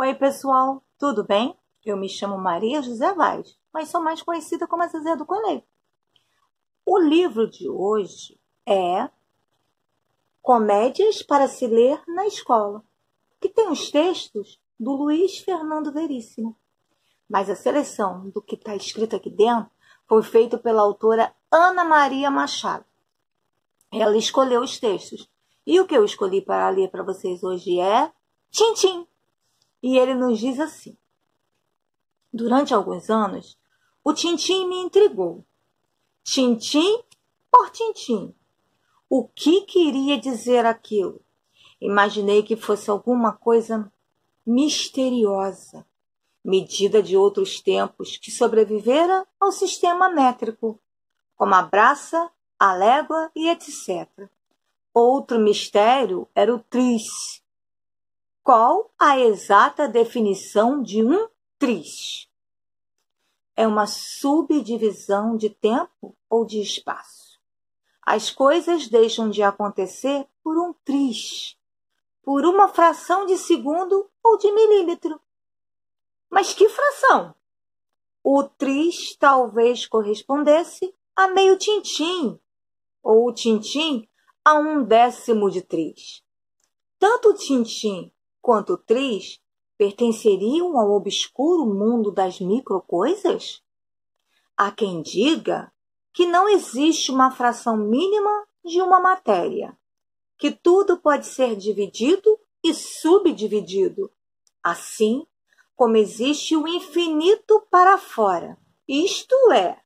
Oi, pessoal, tudo bem? Eu me chamo Maria José Vaz, mas sou mais conhecida como a Zezé do Colégio. O livro de hoje é Comédias para se ler na escola, que tem os textos do Luiz Fernando Veríssimo. Mas a seleção do que está escrito aqui dentro foi feita pela autora Ana Maria Machado. Ela escolheu os textos. E o que eu escolhi para ler para vocês hoje é Tintim. E ele nos diz assim: Durante alguns anos, o Tintim me intrigou. Tintim por Tintim. O que queria dizer aquilo? Imaginei que fosse alguma coisa misteriosa, medida de outros tempos que sobrevivera ao sistema métrico, como a braça, a légua e etc. Outro mistério era o tris, qual a exata definição de um tris? É uma subdivisão de tempo ou de espaço. As coisas deixam de acontecer por um tris, por uma fração de segundo ou de milímetro. Mas que fração? O tris talvez correspondesse a meio tintim, ou o tintim a um décimo de tris. Tanto o tintim quanto Tris pertenceriam ao obscuro mundo das microcoisas? Há quem diga que não existe uma fração mínima de uma matéria, que tudo pode ser dividido e subdividido, assim como existe o infinito para fora, isto é,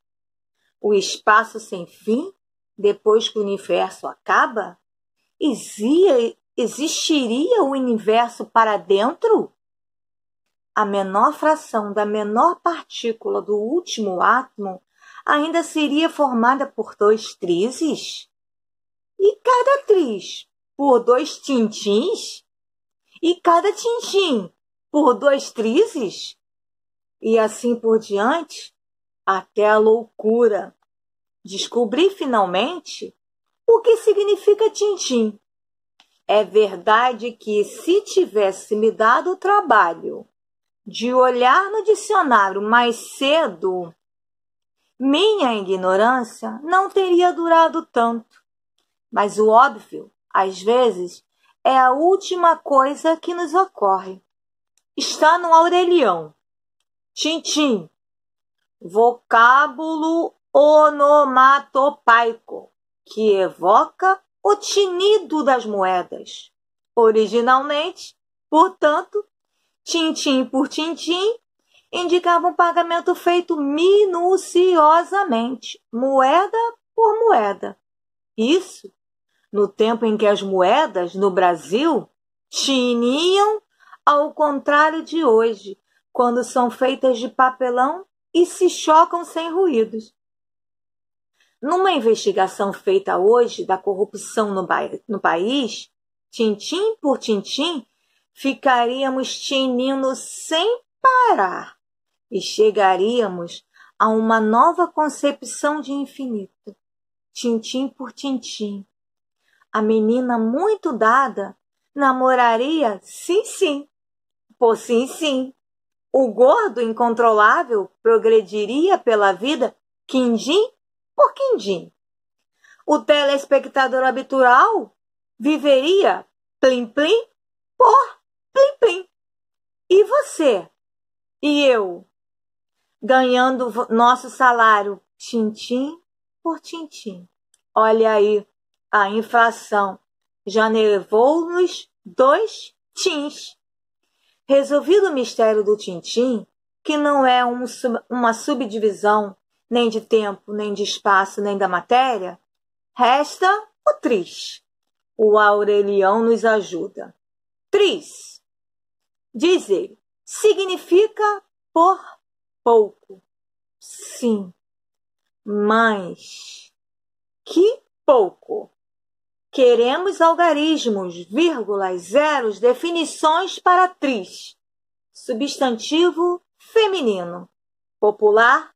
o espaço sem fim, depois que o universo acaba, existiria o universo para dentro? A menor fração da menor partícula do último átomo ainda seria formada por dois trizes? E cada triz por dois tintins? E cada tintim por dois trizes? E assim por diante, até a loucura. Descobri finalmente o que significa tintim é verdade que, se tivesse me dado o trabalho de olhar no dicionário mais cedo, minha ignorância não teria durado tanto. Mas o óbvio, às vezes, é a última coisa que nos ocorre. Está no Aurelião. Tintim. Vocábulo onomatopaico, que evoca o tinido das moedas. Originalmente, portanto, tintim por tintim, indicava um pagamento feito minuciosamente, moeda por moeda. Isso no tempo em que as moedas no Brasil tiniam ao contrário de hoje, quando são feitas de papelão e se chocam sem ruídos. Numa investigação feita hoje da corrupção no, no país, tintim por tintim, ficaríamos tinindo sem parar e chegaríamos a uma nova concepção de infinito, tintim por tintim. A menina muito dada namoraria sim sim, por sim sim. O gordo incontrolável progrediria pela vida quindim por quindim. O telespectador habitual viveria plim-plim por plim-plim. E você? E eu? Ganhando nosso salário tintim por tintim. Olha aí, a inflação já levou-nos dois tins. Resolvido o mistério do tintim, que não é um, uma subdivisão nem de tempo, nem de espaço, nem da matéria, resta o tris. O Aurelião nos ajuda. Tris, diz ele, significa por pouco. Sim, mas que pouco. Queremos algarismos, vírgulas, zeros, definições para tris. Substantivo feminino, popular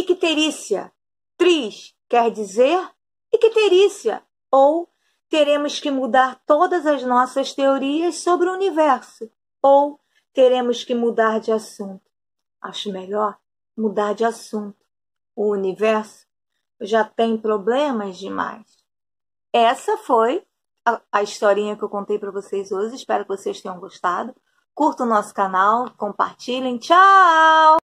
icterícia. Tris quer dizer icterícia, ou teremos que mudar todas as nossas teorias sobre o universo, ou teremos que mudar de assunto. Acho melhor mudar de assunto. O universo já tem problemas demais. Essa foi a, a historinha que eu contei para vocês hoje. Espero que vocês tenham gostado. Curta o nosso canal, compartilhem. Tchau!